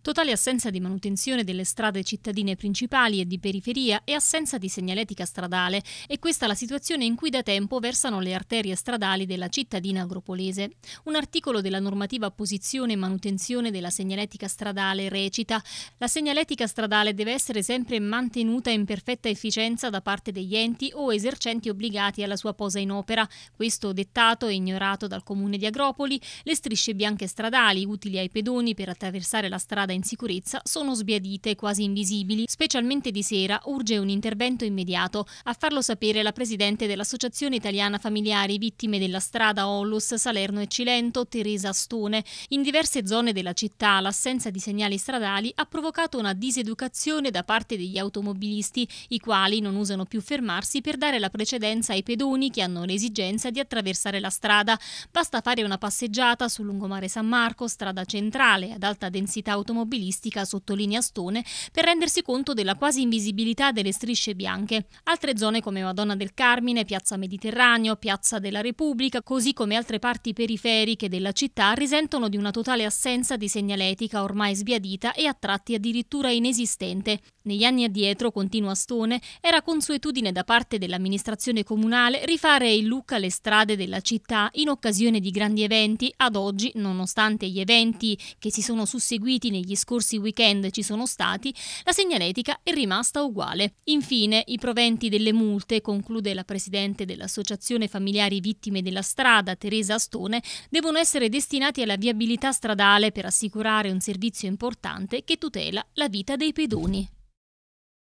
Totale assenza di manutenzione delle strade cittadine principali e di periferia e assenza di segnaletica stradale e questa la situazione in cui da tempo versano le arterie stradali della cittadina agropolese. Un articolo della normativa posizione e manutenzione della segnaletica stradale recita la segnaletica stradale deve essere sempre mantenuta in perfetta efficienza da parte degli enti o esercenti obbligati alla sua posa in opera. Questo dettato è ignorato dal comune di Agropoli, le strisce bianche stradali utili ai pedoni per attraversare la strada in sicurezza sono sbiadite, quasi invisibili. Specialmente di sera urge un intervento immediato. A farlo sapere la presidente dell'Associazione Italiana Familiari Vittime della Strada Onlus Salerno e Cilento, Teresa Stone. In diverse zone della città l'assenza di segnali stradali ha provocato una diseducazione da parte degli automobilisti, i quali non usano più fermarsi per dare la precedenza ai pedoni che hanno l'esigenza di attraversare la strada. Basta fare una passeggiata sul lungomare San Marco, strada centrale ad alta densità automobilistica automobilistica, sottolinea Stone, per rendersi conto della quasi invisibilità delle strisce bianche. Altre zone come Madonna del Carmine, Piazza Mediterraneo, Piazza della Repubblica, così come altre parti periferiche della città, risentono di una totale assenza di segnaletica ormai sbiadita e a tratti addirittura inesistente. Negli anni addietro, continua Stone, era consuetudine da parte dell'amministrazione comunale rifare in Lucca le strade della città in occasione di grandi eventi. Ad oggi, nonostante gli eventi che si sono susseguiti negli degli scorsi weekend ci sono stati, la segnaletica è rimasta uguale. Infine, i proventi delle multe, conclude la presidente dell'Associazione Familiari Vittime della Strada, Teresa Astone, devono essere destinati alla viabilità stradale per assicurare un servizio importante che tutela la vita dei pedoni.